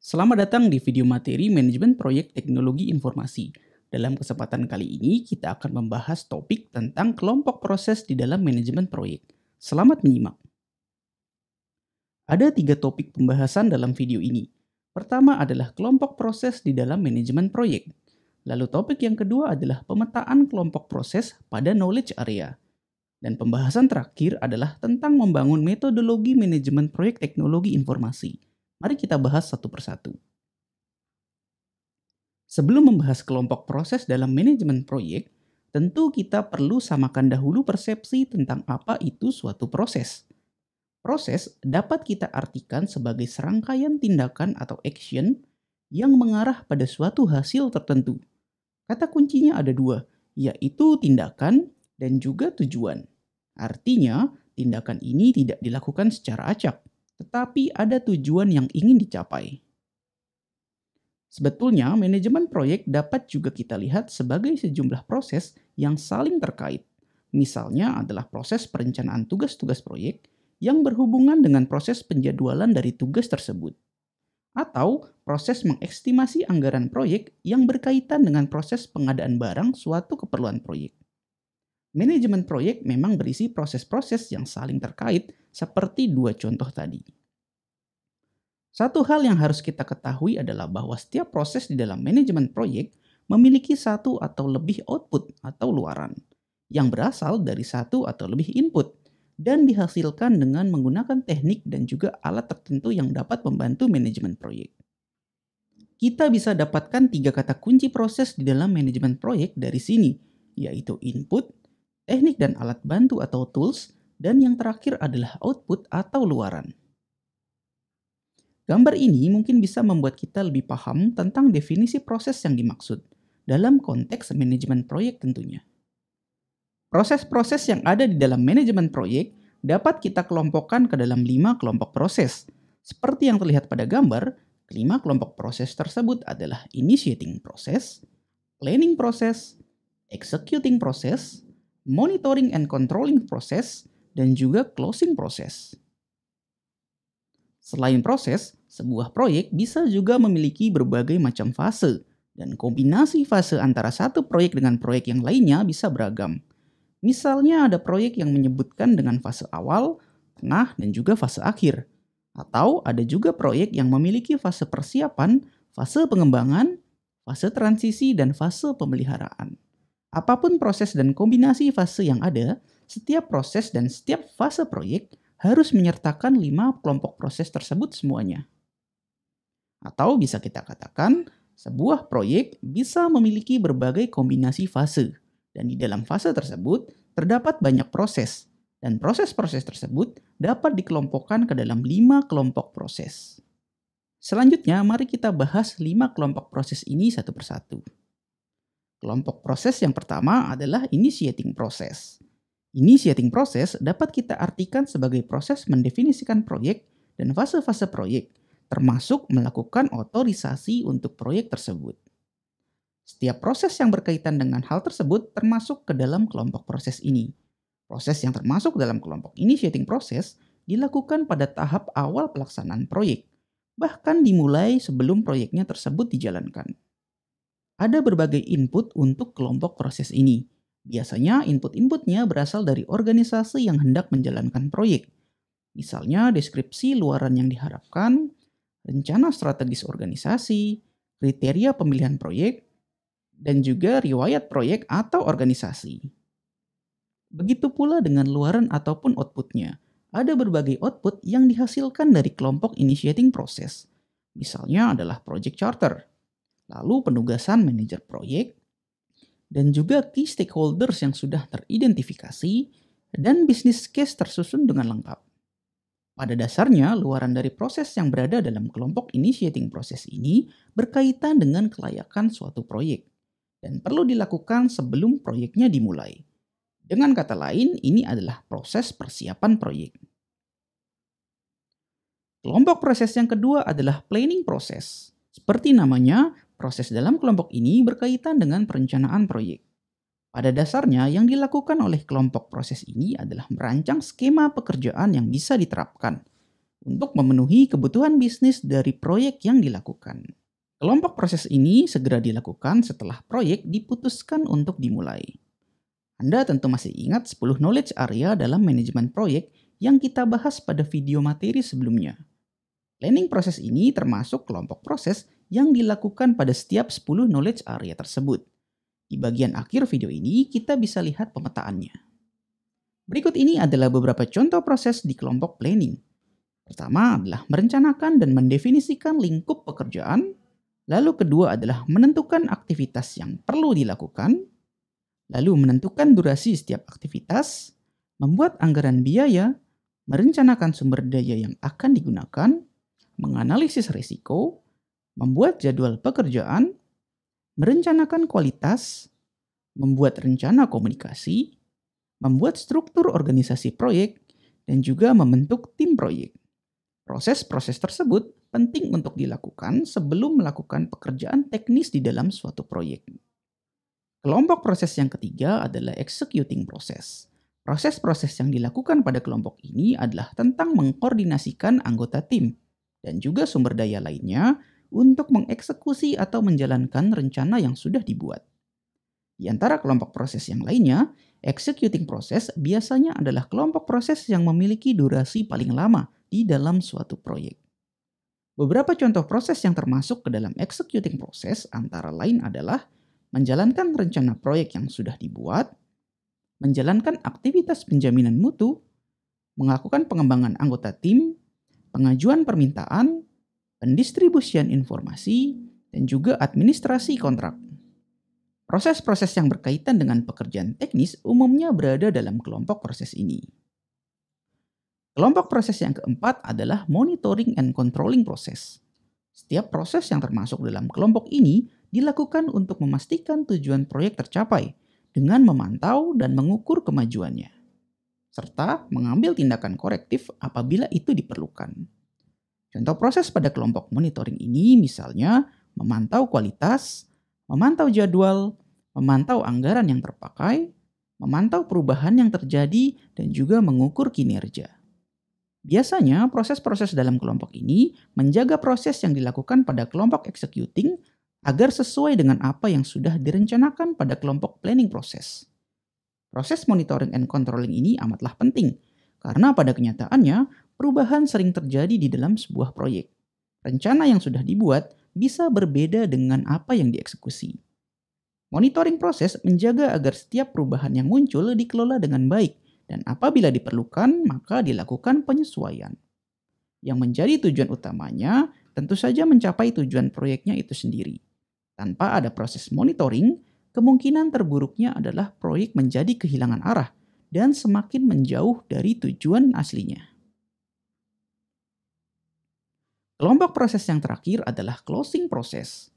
Selamat datang di video materi manajemen proyek teknologi informasi. Dalam kesempatan kali ini, kita akan membahas topik tentang kelompok proses di dalam manajemen proyek. Selamat menyimak. Ada tiga topik pembahasan dalam video ini. Pertama adalah kelompok proses di dalam manajemen proyek. Lalu topik yang kedua adalah pemetaan kelompok proses pada knowledge area. Dan pembahasan terakhir adalah tentang membangun metodologi manajemen proyek teknologi informasi. Mari kita bahas satu persatu. Sebelum membahas kelompok proses dalam manajemen proyek, tentu kita perlu samakan dahulu persepsi tentang apa itu suatu proses. Proses dapat kita artikan sebagai serangkaian tindakan atau action yang mengarah pada suatu hasil tertentu. Kata kuncinya ada dua, yaitu tindakan dan juga tujuan. Artinya, tindakan ini tidak dilakukan secara acak, tetapi ada tujuan yang ingin dicapai. Sebetulnya, manajemen proyek dapat juga kita lihat sebagai sejumlah proses yang saling terkait. Misalnya adalah proses perencanaan tugas-tugas proyek yang berhubungan dengan proses penjadwalan dari tugas tersebut. Atau proses mengestimasi anggaran proyek yang berkaitan dengan proses pengadaan barang suatu keperluan proyek. Manajemen proyek memang berisi proses-proses yang saling terkait seperti dua contoh tadi. Satu hal yang harus kita ketahui adalah bahwa setiap proses di dalam manajemen proyek memiliki satu atau lebih output atau luaran yang berasal dari satu atau lebih input dan dihasilkan dengan menggunakan teknik dan juga alat tertentu yang dapat membantu manajemen proyek kita bisa dapatkan tiga kata kunci proses di dalam manajemen proyek dari sini, yaitu input, teknik dan alat bantu atau tools, dan yang terakhir adalah output atau luaran. Gambar ini mungkin bisa membuat kita lebih paham tentang definisi proses yang dimaksud, dalam konteks manajemen proyek tentunya. Proses-proses yang ada di dalam manajemen proyek dapat kita kelompokkan ke dalam lima kelompok proses. Seperti yang terlihat pada gambar, kelima kelompok proses tersebut adalah initiating process, planning process, executing process, monitoring and controlling proses, dan juga closing proses. Selain proses, sebuah proyek bisa juga memiliki berbagai macam fase, dan kombinasi fase antara satu proyek dengan proyek yang lainnya bisa beragam. Misalnya ada proyek yang menyebutkan dengan fase awal, tengah, dan juga fase akhir. Atau ada juga proyek yang memiliki fase persiapan, fase pengembangan, fase transisi, dan fase pemeliharaan. Apapun proses dan kombinasi fase yang ada, setiap proses dan setiap fase proyek harus menyertakan lima kelompok proses tersebut semuanya. Atau bisa kita katakan, sebuah proyek bisa memiliki berbagai kombinasi fase, dan di dalam fase tersebut terdapat banyak proses, dan proses-proses tersebut dapat dikelompokkan ke dalam lima kelompok proses. Selanjutnya, mari kita bahas lima kelompok proses ini satu persatu. Kelompok proses yang pertama adalah initiating process. Initiating process dapat kita artikan sebagai proses mendefinisikan proyek dan fase-fase proyek, termasuk melakukan otorisasi untuk proyek tersebut. Setiap proses yang berkaitan dengan hal tersebut termasuk ke dalam kelompok proses ini. Proses yang termasuk dalam kelompok initiating process dilakukan pada tahap awal pelaksanaan proyek, bahkan dimulai sebelum proyeknya tersebut dijalankan. Ada berbagai input untuk kelompok proses ini. Biasanya input-inputnya berasal dari organisasi yang hendak menjalankan proyek. Misalnya deskripsi luaran yang diharapkan, rencana strategis organisasi, kriteria pemilihan proyek, dan juga riwayat proyek atau organisasi. Begitu pula dengan luaran ataupun outputnya. Ada berbagai output yang dihasilkan dari kelompok initiating process. Misalnya adalah project charter, lalu penugasan manajer proyek, dan juga key stakeholders yang sudah teridentifikasi dan bisnis case tersusun dengan lengkap. Pada dasarnya, luaran dari proses yang berada dalam kelompok initiating proses ini berkaitan dengan kelayakan suatu proyek dan perlu dilakukan sebelum proyeknya dimulai. Dengan kata lain, ini adalah proses persiapan proyek. Kelompok proses yang kedua adalah planning proses. Seperti namanya, Proses dalam kelompok ini berkaitan dengan perencanaan proyek. Pada dasarnya, yang dilakukan oleh kelompok proses ini adalah merancang skema pekerjaan yang bisa diterapkan untuk memenuhi kebutuhan bisnis dari proyek yang dilakukan. Kelompok proses ini segera dilakukan setelah proyek diputuskan untuk dimulai. Anda tentu masih ingat 10 knowledge area dalam manajemen proyek yang kita bahas pada video materi sebelumnya. Planning proses ini termasuk kelompok proses yang dilakukan pada setiap 10 knowledge area tersebut. Di bagian akhir video ini kita bisa lihat pemetaannya. Berikut ini adalah beberapa contoh proses di kelompok planning. Pertama adalah merencanakan dan mendefinisikan lingkup pekerjaan. Lalu kedua adalah menentukan aktivitas yang perlu dilakukan. Lalu menentukan durasi setiap aktivitas, membuat anggaran biaya, merencanakan sumber daya yang akan digunakan, menganalisis risiko, membuat jadwal pekerjaan, merencanakan kualitas, membuat rencana komunikasi, membuat struktur organisasi proyek, dan juga membentuk tim proyek. Proses-proses tersebut penting untuk dilakukan sebelum melakukan pekerjaan teknis di dalam suatu proyek. Kelompok proses yang ketiga adalah executing process. Proses-proses yang dilakukan pada kelompok ini adalah tentang mengkoordinasikan anggota tim, dan juga sumber daya lainnya untuk mengeksekusi atau menjalankan rencana yang sudah dibuat. Di antara kelompok proses yang lainnya, executing proses biasanya adalah kelompok proses yang memiliki durasi paling lama di dalam suatu proyek. Beberapa contoh proses yang termasuk ke dalam executing proses, antara lain adalah menjalankan rencana proyek yang sudah dibuat, menjalankan aktivitas penjaminan mutu, melakukan pengembangan anggota tim, pengajuan permintaan, pendistribusian informasi, dan juga administrasi kontrak. Proses-proses yang berkaitan dengan pekerjaan teknis umumnya berada dalam kelompok proses ini. Kelompok proses yang keempat adalah monitoring and controlling proses. Setiap proses yang termasuk dalam kelompok ini dilakukan untuk memastikan tujuan proyek tercapai dengan memantau dan mengukur kemajuannya serta mengambil tindakan korektif apabila itu diperlukan. Contoh proses pada kelompok monitoring ini misalnya memantau kualitas, memantau jadwal, memantau anggaran yang terpakai, memantau perubahan yang terjadi, dan juga mengukur kinerja. Biasanya, proses-proses dalam kelompok ini menjaga proses yang dilakukan pada kelompok executing agar sesuai dengan apa yang sudah direncanakan pada kelompok planning proses. Proses monitoring and controlling ini amatlah penting, karena pada kenyataannya perubahan sering terjadi di dalam sebuah proyek. Rencana yang sudah dibuat bisa berbeda dengan apa yang dieksekusi. Monitoring proses menjaga agar setiap perubahan yang muncul dikelola dengan baik, dan apabila diperlukan, maka dilakukan penyesuaian. Yang menjadi tujuan utamanya tentu saja mencapai tujuan proyeknya itu sendiri. Tanpa ada proses monitoring, kemungkinan terburuknya adalah proyek menjadi kehilangan arah dan semakin menjauh dari tujuan aslinya. Kelompok proses yang terakhir adalah closing proses.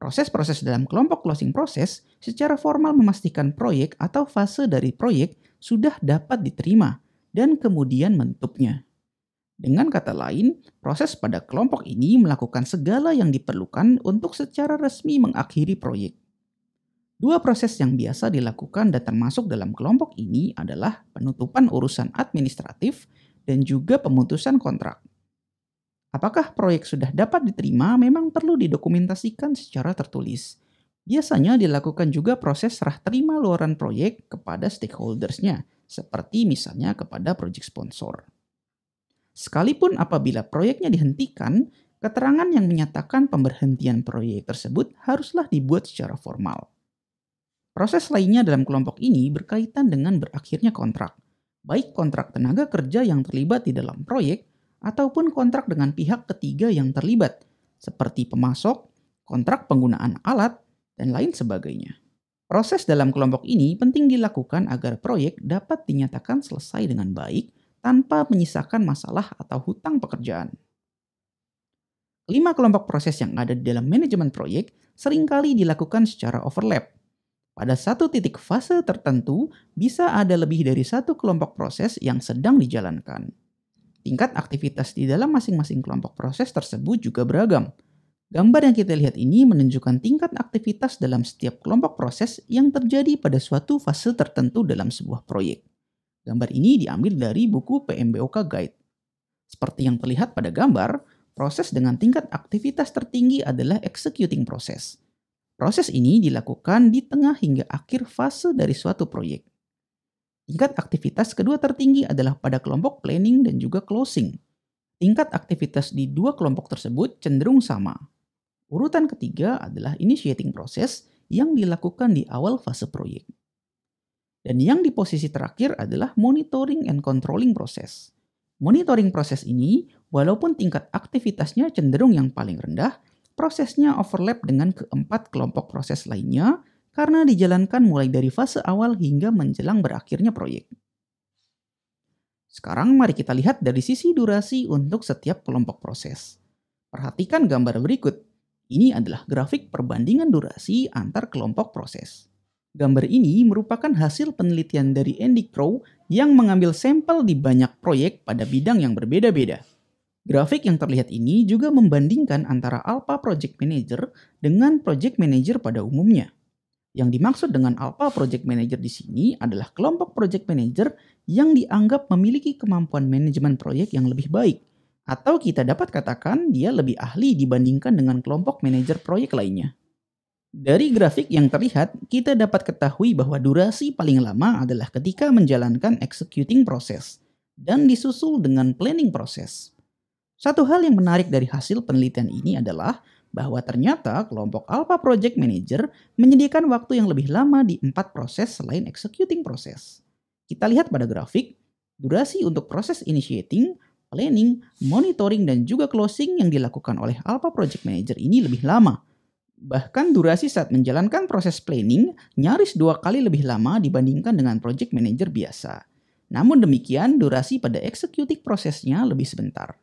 Proses-proses dalam kelompok closing proses secara formal memastikan proyek atau fase dari proyek sudah dapat diterima dan kemudian menutupnya. Dengan kata lain, proses pada kelompok ini melakukan segala yang diperlukan untuk secara resmi mengakhiri proyek. Dua proses yang biasa dilakukan dan termasuk dalam kelompok ini adalah penutupan urusan administratif dan juga pemutusan kontrak. Apakah proyek sudah dapat diterima memang perlu didokumentasikan secara tertulis. Biasanya dilakukan juga proses serah terima luaran proyek kepada stakeholdersnya, seperti misalnya kepada proyek sponsor. Sekalipun apabila proyeknya dihentikan, keterangan yang menyatakan pemberhentian proyek tersebut haruslah dibuat secara formal. Proses lainnya dalam kelompok ini berkaitan dengan berakhirnya kontrak, baik kontrak tenaga kerja yang terlibat di dalam proyek ataupun kontrak dengan pihak ketiga yang terlibat, seperti pemasok, kontrak penggunaan alat, dan lain sebagainya. Proses dalam kelompok ini penting dilakukan agar proyek dapat dinyatakan selesai dengan baik tanpa menyisakan masalah atau hutang pekerjaan. Lima kelompok proses yang ada di dalam manajemen proyek seringkali dilakukan secara overlap – pada satu titik fase tertentu, bisa ada lebih dari satu kelompok proses yang sedang dijalankan. Tingkat aktivitas di dalam masing-masing kelompok proses tersebut juga beragam. Gambar yang kita lihat ini menunjukkan tingkat aktivitas dalam setiap kelompok proses yang terjadi pada suatu fase tertentu dalam sebuah proyek. Gambar ini diambil dari buku PMBOK Guide. Seperti yang terlihat pada gambar, proses dengan tingkat aktivitas tertinggi adalah executing process. Proses ini dilakukan di tengah hingga akhir fase dari suatu proyek. Tingkat aktivitas kedua tertinggi adalah pada kelompok planning dan juga closing. Tingkat aktivitas di dua kelompok tersebut cenderung sama. Urutan ketiga adalah initiating process yang dilakukan di awal fase proyek. Dan yang di posisi terakhir adalah monitoring and controlling process. Monitoring proses ini, walaupun tingkat aktivitasnya cenderung yang paling rendah, prosesnya overlap dengan keempat kelompok proses lainnya karena dijalankan mulai dari fase awal hingga menjelang berakhirnya proyek. Sekarang mari kita lihat dari sisi durasi untuk setiap kelompok proses. Perhatikan gambar berikut. Ini adalah grafik perbandingan durasi antar kelompok proses. Gambar ini merupakan hasil penelitian dari Andy Crow yang mengambil sampel di banyak proyek pada bidang yang berbeda-beda. Grafik yang terlihat ini juga membandingkan antara Alpha Project Manager dengan Project Manager pada umumnya. Yang dimaksud dengan Alpha Project Manager di sini adalah kelompok Project Manager yang dianggap memiliki kemampuan manajemen proyek yang lebih baik. Atau kita dapat katakan dia lebih ahli dibandingkan dengan kelompok manajer proyek lainnya. Dari grafik yang terlihat, kita dapat ketahui bahwa durasi paling lama adalah ketika menjalankan executing process dan disusul dengan planning process. Satu hal yang menarik dari hasil penelitian ini adalah bahwa ternyata kelompok Alpha Project Manager menyediakan waktu yang lebih lama di empat proses selain executing proses. Kita lihat pada grafik, durasi untuk proses initiating, planning, monitoring, dan juga closing yang dilakukan oleh Alpha Project Manager ini lebih lama. Bahkan durasi saat menjalankan proses planning nyaris dua kali lebih lama dibandingkan dengan Project Manager biasa. Namun demikian, durasi pada executing prosesnya lebih sebentar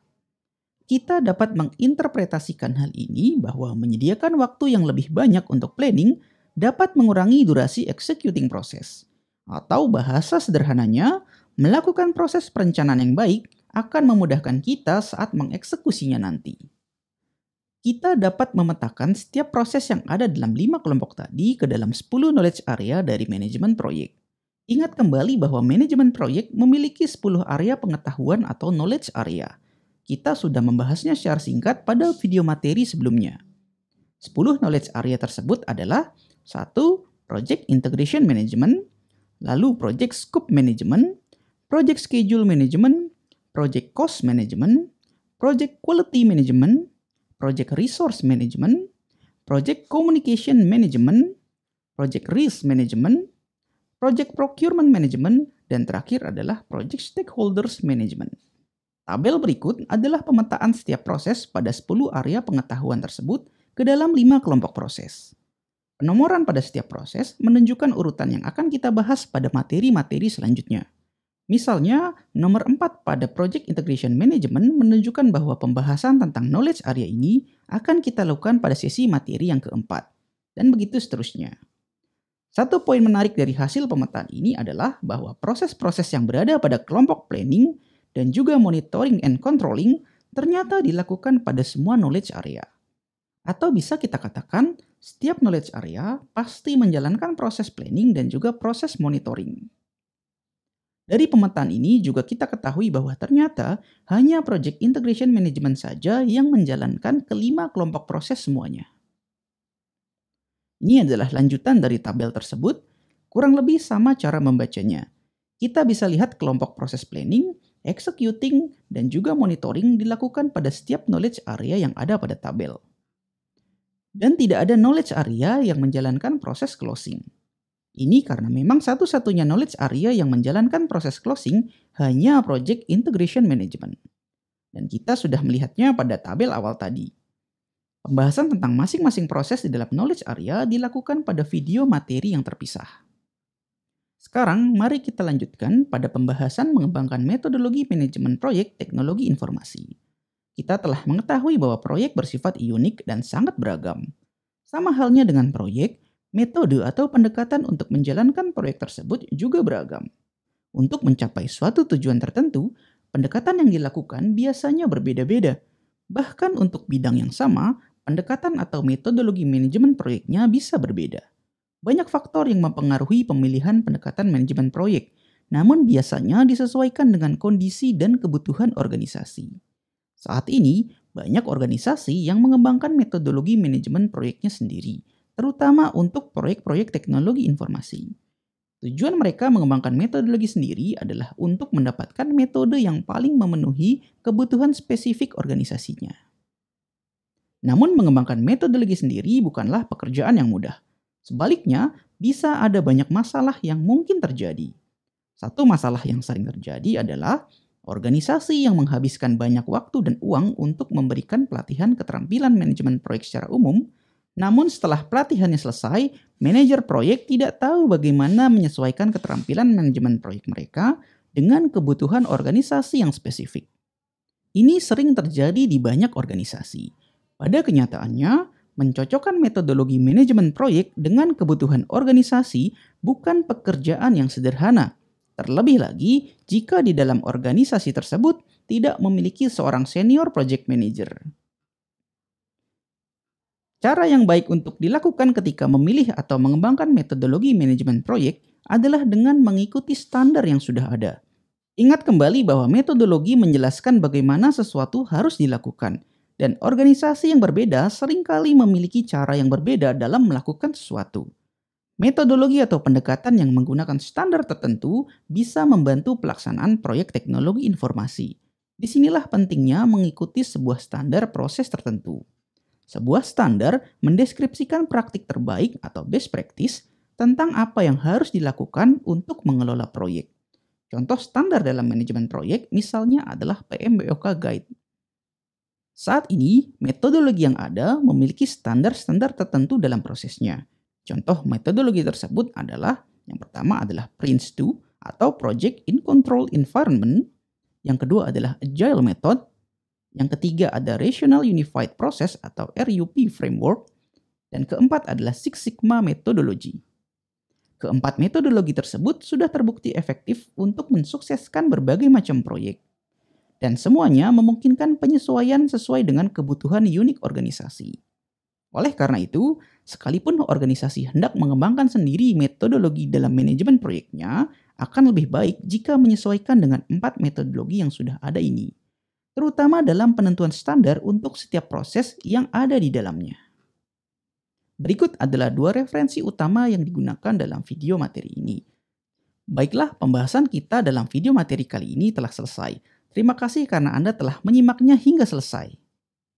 kita dapat menginterpretasikan hal ini bahwa menyediakan waktu yang lebih banyak untuk planning dapat mengurangi durasi executing proses. Atau bahasa sederhananya, melakukan proses perencanaan yang baik akan memudahkan kita saat mengeksekusinya nanti. Kita dapat memetakan setiap proses yang ada dalam lima kelompok tadi ke dalam 10 knowledge area dari manajemen proyek. Ingat kembali bahwa manajemen proyek memiliki 10 area pengetahuan atau knowledge area – kita sudah membahasnya secara singkat pada video materi sebelumnya. 10 knowledge area tersebut adalah 1. Project Integration Management, lalu Project Scope Management, Project Schedule Management, Project Cost Management, Project Quality Management, Project Resource Management, Project Communication Management, Project Risk Management, Project Procurement Management, dan terakhir adalah Project Stakeholders Management. Tabel berikut adalah pemetaan setiap proses pada 10 area pengetahuan tersebut ke dalam 5 kelompok proses. Penomoran pada setiap proses menunjukkan urutan yang akan kita bahas pada materi-materi selanjutnya. Misalnya, nomor 4 pada Project Integration Management menunjukkan bahwa pembahasan tentang knowledge area ini akan kita lakukan pada sesi materi yang keempat. Dan begitu seterusnya. Satu poin menarik dari hasil pemetaan ini adalah bahwa proses-proses yang berada pada kelompok planning dan juga monitoring and controlling ternyata dilakukan pada semua knowledge area. Atau bisa kita katakan, setiap knowledge area pasti menjalankan proses planning dan juga proses monitoring. Dari pemetaan ini juga kita ketahui bahwa ternyata hanya Project Integration Management saja yang menjalankan kelima kelompok proses semuanya. Ini adalah lanjutan dari tabel tersebut, kurang lebih sama cara membacanya. Kita bisa lihat kelompok proses planning, executing, dan juga monitoring dilakukan pada setiap knowledge area yang ada pada tabel. Dan tidak ada knowledge area yang menjalankan proses closing. Ini karena memang satu-satunya knowledge area yang menjalankan proses closing hanya Project Integration Management. Dan kita sudah melihatnya pada tabel awal tadi. Pembahasan tentang masing-masing proses di dalam knowledge area dilakukan pada video materi yang terpisah. Sekarang mari kita lanjutkan pada pembahasan mengembangkan metodologi manajemen proyek teknologi informasi. Kita telah mengetahui bahwa proyek bersifat unik dan sangat beragam. Sama halnya dengan proyek, metode atau pendekatan untuk menjalankan proyek tersebut juga beragam. Untuk mencapai suatu tujuan tertentu, pendekatan yang dilakukan biasanya berbeda-beda. Bahkan untuk bidang yang sama, pendekatan atau metodologi manajemen proyeknya bisa berbeda. Banyak faktor yang mempengaruhi pemilihan pendekatan manajemen proyek, namun biasanya disesuaikan dengan kondisi dan kebutuhan organisasi. Saat ini, banyak organisasi yang mengembangkan metodologi manajemen proyeknya sendiri, terutama untuk proyek-proyek teknologi informasi. Tujuan mereka mengembangkan metodologi sendiri adalah untuk mendapatkan metode yang paling memenuhi kebutuhan spesifik organisasinya. Namun, mengembangkan metodologi sendiri bukanlah pekerjaan yang mudah. Sebaliknya, bisa ada banyak masalah yang mungkin terjadi. Satu masalah yang sering terjadi adalah organisasi yang menghabiskan banyak waktu dan uang untuk memberikan pelatihan keterampilan manajemen proyek secara umum, namun setelah pelatihannya selesai, manajer proyek tidak tahu bagaimana menyesuaikan keterampilan manajemen proyek mereka dengan kebutuhan organisasi yang spesifik. Ini sering terjadi di banyak organisasi. Pada kenyataannya, mencocokkan metodologi manajemen proyek dengan kebutuhan organisasi bukan pekerjaan yang sederhana. Terlebih lagi, jika di dalam organisasi tersebut tidak memiliki seorang senior project manager. Cara yang baik untuk dilakukan ketika memilih atau mengembangkan metodologi manajemen proyek adalah dengan mengikuti standar yang sudah ada. Ingat kembali bahwa metodologi menjelaskan bagaimana sesuatu harus dilakukan, dan organisasi yang berbeda seringkali memiliki cara yang berbeda dalam melakukan sesuatu. Metodologi atau pendekatan yang menggunakan standar tertentu bisa membantu pelaksanaan proyek teknologi informasi. Disinilah pentingnya mengikuti sebuah standar proses tertentu. Sebuah standar mendeskripsikan praktik terbaik atau best practice tentang apa yang harus dilakukan untuk mengelola proyek. Contoh standar dalam manajemen proyek misalnya adalah PMBOK Guide. Saat ini, metodologi yang ada memiliki standar-standar tertentu dalam prosesnya. Contoh metodologi tersebut adalah yang pertama adalah PRINCE2 atau Project in Control Environment, yang kedua adalah Agile Method, yang ketiga ada Rational Unified Process atau RUP Framework, dan keempat adalah Six Sigma Methodology. Keempat metodologi tersebut sudah terbukti efektif untuk mensukseskan berbagai macam proyek dan semuanya memungkinkan penyesuaian sesuai dengan kebutuhan unik organisasi. Oleh karena itu, sekalipun organisasi hendak mengembangkan sendiri metodologi dalam manajemen proyeknya, akan lebih baik jika menyesuaikan dengan empat metodologi yang sudah ada ini, terutama dalam penentuan standar untuk setiap proses yang ada di dalamnya. Berikut adalah dua referensi utama yang digunakan dalam video materi ini. Baiklah, pembahasan kita dalam video materi kali ini telah selesai. Terima kasih karena Anda telah menyimaknya hingga selesai.